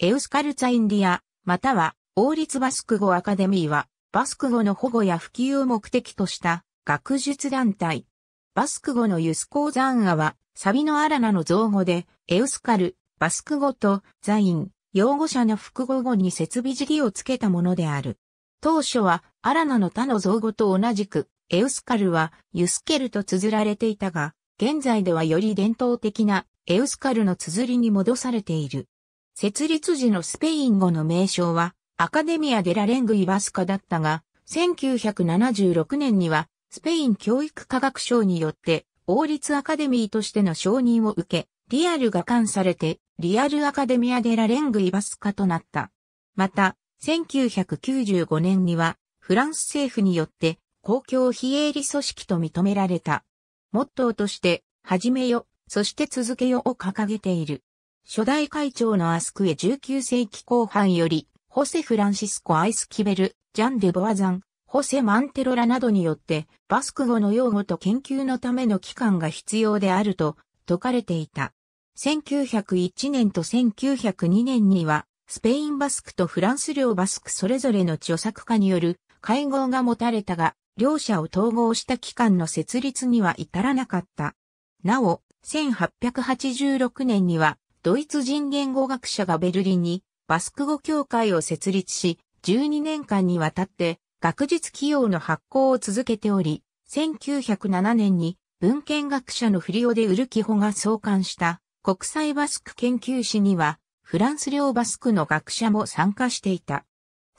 エウスカルツァインディア、または王立バスク語アカデミーは、バスク語の保護や普及を目的とした学術団体。バスク語のユスコーザンアは、サビのアラナの造語で、エウスカル、バスク語とザイン、用語者の複合語に設備辞儀をつけたものである。当初は、アラナの他の造語と同じく、エウスカルはユスケルと綴られていたが、現在ではより伝統的なエウスカルの綴りに戻されている。設立時のスペイン語の名称は、アカデミア・デラ・レング・イバスカだったが、1976年には、スペイン教育科学省によって、王立アカデミーとしての承認を受け、リアルが冠されて、リアルアカデミア・デラ・レング・イバスカとなった。また、1995年には、フランス政府によって、公共非営利組織と認められた。モットーとして、始めよ、そして続けよを掲げている。初代会長のアスクエ19世紀後半より、ホセ・フランシスコ・アイスキベル、ジャン・デ・ボアザン、ホセ・マンテロラなどによって、バスク語の用語と研究のための機関が必要であると説かれていた。1901年と1902年には、スペインバスクとフランス領バスクそれぞれの著作家による会合が持たれたが、両者を統合した機関の設立には至らなかった。なお、1886年には、ドイツ人言語学者がベルリンにバスク語協会を設立し、12年間にわたって学術企業の発行を続けており、1907年に文献学者のフリオでウルキホが創刊した国際バスク研究誌にはフランス領バスクの学者も参加していた。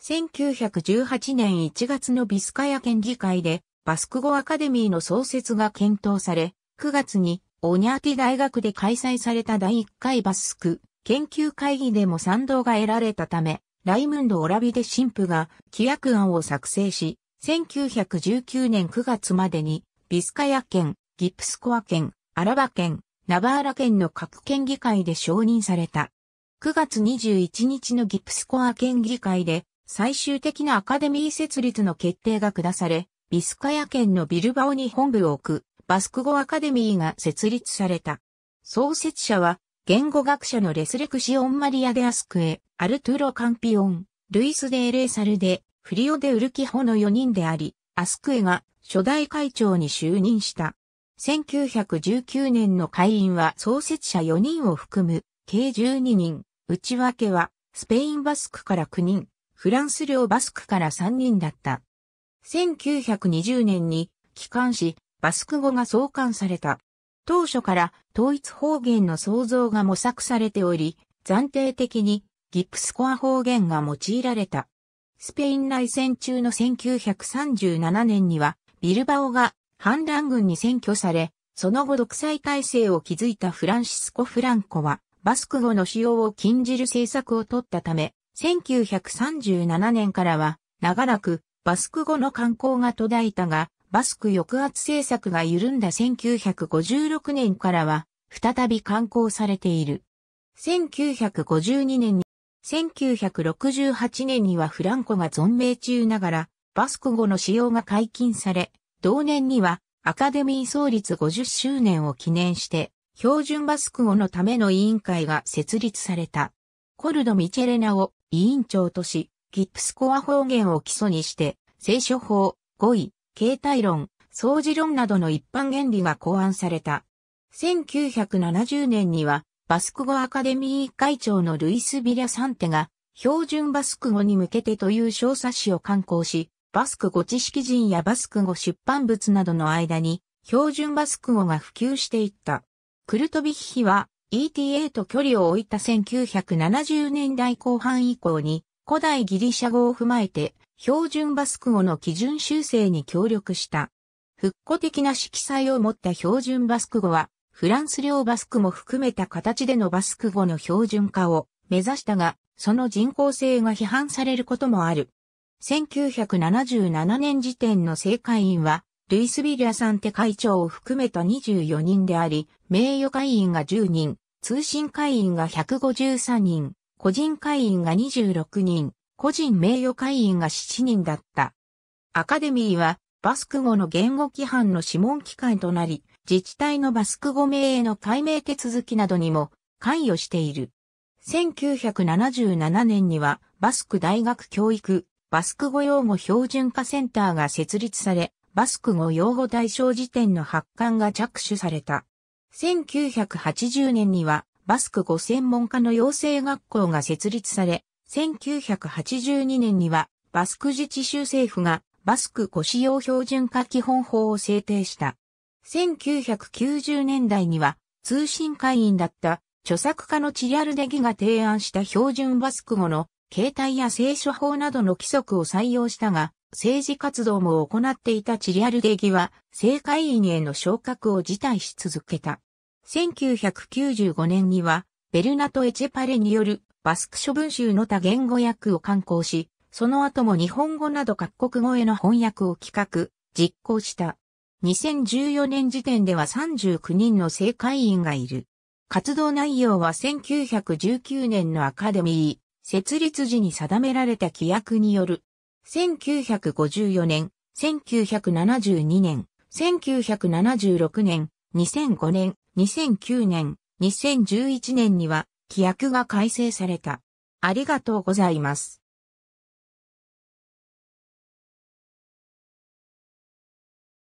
1918年1月のビスカヤ県議会でバスク語アカデミーの創設が検討され、9月にオニャーティ大学で開催された第1回バスク研究会議でも賛同が得られたため、ライムンド・オラビデ神父が規約案を作成し、1919年9月までに、ビスカヤ県、ギプスコア県、アラバ県、ナバーラ県の各県議会で承認された。9月21日のギプスコア県議会で、最終的なアカデミー設立の決定が下され、ビスカヤ県のビルバオに本部を置く、バスク語アカデミーが設立された。創設者は、言語学者のレスレクシオン・マリア・デ・アスクエ、アルトゥロ・カンピオン、ルイス・デ・エレーサルデ、フリオ・デ・ウルキホの4人であり、アスクエが初代会長に就任した。1919年の会員は創設者4人を含む、計12人。内訳は、スペインバスクから9人、フランス領バスクから3人だった。1920年に、機関紙、バスク語が創刊された。当初から統一方言の創造が模索されており、暫定的にギプスコア方言が用いられた。スペイン内戦中の1937年には、ビルバオが反乱軍に占拠され、その後独裁体制を築いたフランシスコ・フランコは、バスク語の使用を禁じる政策を取ったため、1937年からは、長らくバスク語の観光が途絶えたが、バスク抑圧政策が緩んだ1956年からは、再び刊行されている。1952年に、1968年にはフランコが存命中ながら、バスク語の使用が解禁され、同年にはアカデミー創立50周年を記念して、標準バスク語のための委員会が設立された。コルド・ミチェレナを委員長とし、ギップスコア方言を基礎にして、聖書法5位、形態論、相似論などの一般原理が考案された。1970年には、バスク語アカデミー会長のルイス・ビリャ・サンテが、標準バスク語に向けてという小冊子を刊行し、バスク語知識人やバスク語出版物などの間に、標準バスク語が普及していった。クルトビヒヒは、ETA と距離を置いた1970年代後半以降に、古代ギリシャ語を踏まえて、標準バスク語の基準修正に協力した。復古的な色彩を持った標準バスク語は、フランス領バスクも含めた形でのバスク語の標準化を目指したが、その人口性が批判されることもある。1977年時点の正会員は、ルイス・ビリアさん手会長を含めた24人であり、名誉会員が10人、通信会員が153人、個人会員が26人、個人名誉会員が7人だった。アカデミーは、バスク語の言語規範の諮問機関となり、自治体のバスク語名への解明手続きなどにも関与している。1977年には、バスク大学教育、バスク語用語標準化センターが設立され、バスク語用語対象辞典の発刊が着手された。1980年には、バスク語専門家の養成学校が設立され、1982年にはバスク自治州政府がバスク古使用標準化基本法を制定した。1990年代には通信会員だった著作家のチリアルデギが提案した標準バスク語の携帯や聖書法などの規則を採用したが、政治活動も行っていたチリアルデギは、政会員への昇格を辞退し続けた。1995年には、ベルナト・エチェパレによるバスク諸文集の他言語訳を刊行し、その後も日本語など各国語への翻訳を企画、実行した。2014年時点では39人の正会員がいる。活動内容は1919年のアカデミー、設立時に定められた規約による。1954年、1972年、1976年、2005年、2009年、2011年には規約が改正された。ありがとうございます。